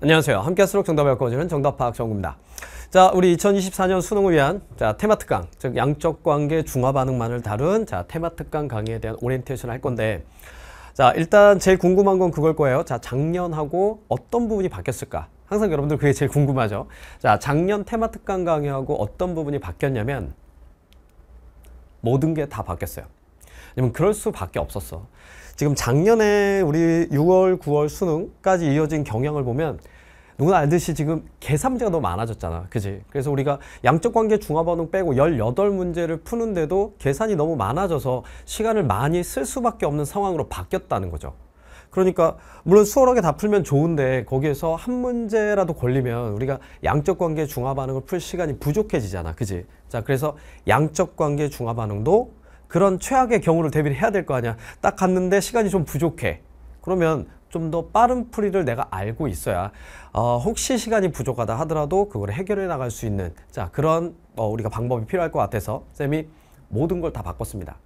안녕하세요. 함께 할 수록 정답을 엮어주는 정답파악 정구입니다. 자, 우리 2024년 수능을 위한 자, 테마 특강, 즉 양적 관계 중화 반응만을 다룬 자, 테마 특강 강의에 대한 오리엔테이션을 할 건데 자, 일단 제일 궁금한 건 그걸 거예요. 자, 작년하고 어떤 부분이 바뀌었을까? 항상 여러분들 그게 제일 궁금하죠. 자, 작년 테마 특강 강의하고 어떤 부분이 바뀌었냐면 모든 게 다 바뀌었어요. 왜냐면 그럴 수밖에 없었어. 지금 작년에 우리 6월, 9월 수능까지 이어진 경향을 보면 누구나 알듯이 지금 계산 문제가 너무 많아졌잖아. 그지? 그래서 우리가 양적 관계 중화반응 빼고 18문제를 푸는데도 계산이 너무 많아져서 시간을 많이 쓸 수밖에 없는 상황으로 바뀌었다는 거죠. 그러니까 물론 수월하게 다 풀면 좋은데 거기에서 한 문제라도 걸리면 우리가 양적 관계 중화 반응을 풀 시간이 부족해지잖아. 그지? 자, 그래서 양적 관계 중화 반응도 그런 최악의 경우를 대비를 해야 될 거 아니야. 딱 갔는데 시간이 좀 부족해. 그러면 좀 더 빠른 풀이를 내가 알고 있어야 어, 혹시 시간이 부족하다 하더라도 그걸 해결해 나갈 수 있는 자 그런 어, 우리가 방법이 필요할 것 같아서 쌤이 모든 걸 다 바꿨습니다.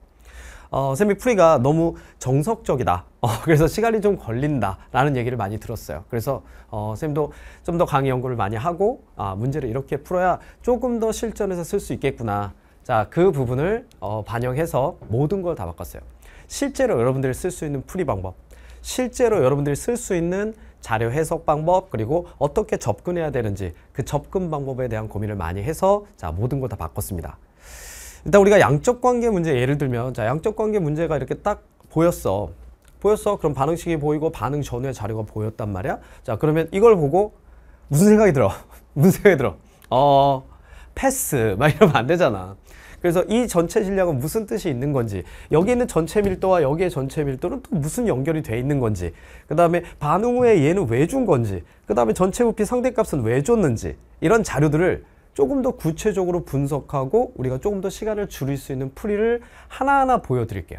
어, 쌤이 풀이가 너무 정석적이다. 어, 그래서 시간이 좀 걸린다. 라는 얘기를 많이 들었어요. 그래서 어, 쌤도 좀 더 강의 연구를 많이 하고 아, 문제를 이렇게 풀어야 조금 더 실전에서 쓸 수 있겠구나. 자, 그 부분을 어, 반영해서 모든 걸 다 바꿨어요. 실제로 여러분들이 쓸 수 있는 풀이 방법, 실제로 여러분들이 쓸 수 있는 자료 해석 방법, 그리고 어떻게 접근해야 되는지 그 접근 방법에 대한 고민을 많이 해서 자, 모든 걸 다 바꿨습니다. 일단 우리가 양적 관계 문제 예를 들면 자, 양적 관계 문제가 이렇게 딱 보였어. 보였어. 그럼 반응식이 보이고 반응 전후의 자료가 보였단 말이야. 자, 그러면 이걸 보고 무슨 생각이 들어? 무슨 생각이 들어? 어, 패스 막 이러면 안 되잖아. 그래서 이 전체 질량은 무슨 뜻이 있는 건지 여기 있는 전체 밀도와 여기의 전체 밀도는 또 무슨 연결이 돼 있는 건지 그 다음에 반응 후에 얘는 왜 준 건지 그 다음에 전체 부피 상대값은 왜 줬는지 이런 자료들을 조금 더 구체적으로 분석하고 우리가 조금 더 시간을 줄일 수 있는 풀이를 하나하나 보여드릴게요.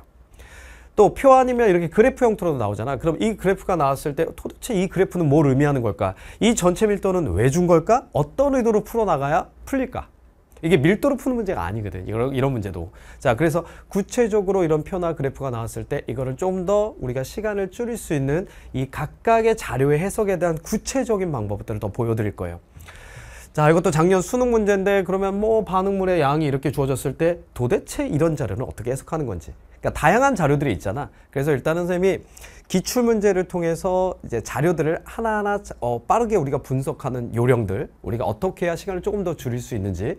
또표 아니면 이렇게 그래프 형태로도 나오잖아. 그럼 이 그래프가 나왔을 때 도대체 이 그래프는 뭘 의미하는 걸까? 이 전체 밀도는 왜 준 걸까? 어떤 의도로 풀어나가야 풀릴까? 이게 밀도로 푸는 문제가 아니거든. 이런, 이런 문제도. 자, 그래서 구체적으로 이런 표나 그래프가 나왔을 때 이거를 좀 더 우리가 시간을 줄일 수 있는 이 각각의 자료의 해석에 대한 구체적인 방법들을 더 보여드릴 거예요. 자, 이것도 작년 수능 문제인데 그러면 뭐 반응물의 양이 이렇게 주어졌을 때 도대체 이런 자료는 어떻게 해석하는 건지. 그러니까 다양한 자료들이 있잖아. 그래서 일단은 선생님이 기출 문제를 통해서 이제 자료들을 하나하나 어, 빠르게 우리가 분석하는 요령들, 우리가 어떻게 해야 시간을 조금 더 줄일 수 있는지,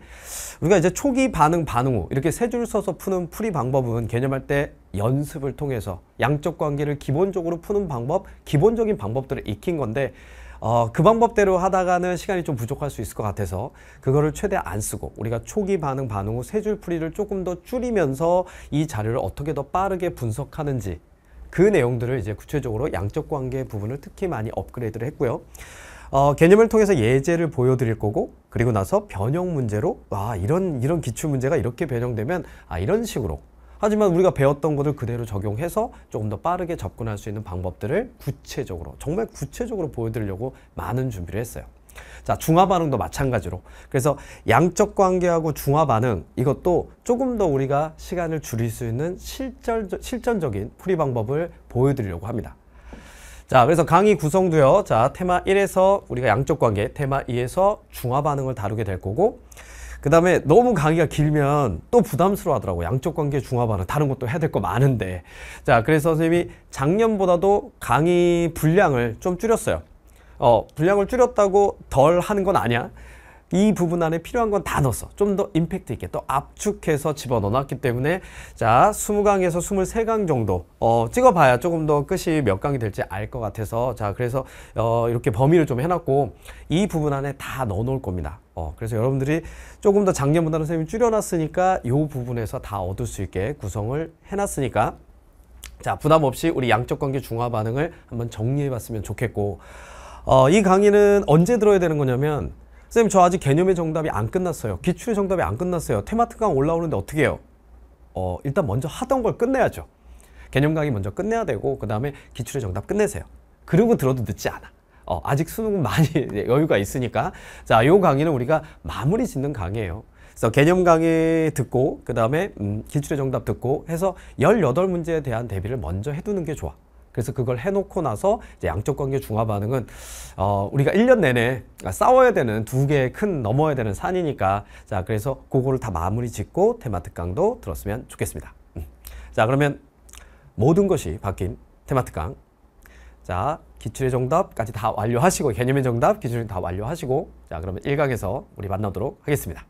우리가 이제 초기 반응, 반응 후 이렇게 세 줄 써서 푸는 풀이 방법은 개념할 때 연습을 통해서 양적 관계를 기본적으로 푸는 방법, 기본적인 방법들을 익힌 건데 어, 그 방법대로 하다가는 시간이 좀 부족할 수 있을 것 같아서 그거를 최대 안 쓰고 우리가 초기 반응 반응 후 세 줄풀이를 조금 더 줄이면서 이 자료를 어떻게 더 빠르게 분석하는지 그 내용들을 이제 구체적으로 양적 관계 부분을 특히 많이 업그레이드를 했고요. 어, 개념을 통해서 예제를 보여드릴 거고 그리고 나서 변형 문제로 와 이런 이런 기출 문제가 이렇게 변형되면 아 이런 식으로 하지만 우리가 배웠던 것을 그대로 적용해서 조금 더 빠르게 접근할 수 있는 방법들을 구체적으로 정말 구체적으로 보여드리려고 많은 준비를 했어요. 자 중화 반응도 마찬가지로 그래서 양적 관계하고 중화 반응 이것도 조금 더 우리가 시간을 줄일 수 있는 실전, 실전적인 풀이 방법을 보여드리려고 합니다. 자 그래서 강의 구성도요. 자 테마 1에서 우리가 양적 관계 테마 2에서 중화 반응을 다루게 될 거고 그 다음에 너무 강의가 길면 또 부담스러워 하더라고 양쪽 관계 중화반은 다른 것도 해야 될 거 많은데 자 그래서 선생님이 작년보다도 강의 분량을 좀 줄였어요 어 분량을 줄였다고 덜 하는 건 아니야 이 부분 안에 필요한 건 다 넣었어. 좀 더 임팩트 있게 또 압축해서 집어넣어놨기 때문에 자 20강에서 23강 정도 어, 찍어봐야 조금 더 끝이 몇 강이 될지 알 것 같아서 자 그래서 어, 이렇게 범위를 좀 해놨고 이 부분 안에 다 넣어놓을 겁니다. 어, 그래서 여러분들이 조금 더 작년보다는 선생님이 줄여놨으니까 이 부분에서 다 얻을 수 있게 구성을 해놨으니까 자 부담 없이 우리 양적 관계 중화 반응을 한번 정리해봤으면 좋겠고 어, 이 강의는 언제 들어야 되는 거냐면 선생님 저 아직 개념의 정답이 안 끝났어요. 기출의 정답이 안 끝났어요. 테마트 강 올라오는데 어떻게 해요? 어, 일단 먼저 하던 걸 끝내야죠. 개념 강의 먼저 끝내야 되고 그 다음에 기출의 정답 끝내세요. 그리고 들어도 늦지 않아. 어, 아직 수능은 많이 여유가 있으니까 자, 요 강의는 우리가 마무리 짓는 강의예요. 그래서 개념 강의 듣고 그 다음에 음, 기출의 정답 듣고 해서 열여덟 문제에 대한 대비를 먼저 해두는 게 좋아. 그래서 그걸 해놓고 나서 이제 양쪽 관계 중화 반응은 어, 우리가 1년 내내 싸워야 되는 두 개의 큰 넘어야 되는 산이니까 자 그래서 그거를 다 마무리 짓고 테마 특강도 들었으면 좋겠습니다. 음. 자 그러면 모든 것이 바뀐 테마 특강 자 기출의 정답까지 다 완료하시고 개념의 정답 기출은 다 완료하시고 자 그러면 1강에서 우리 만나도록 하겠습니다.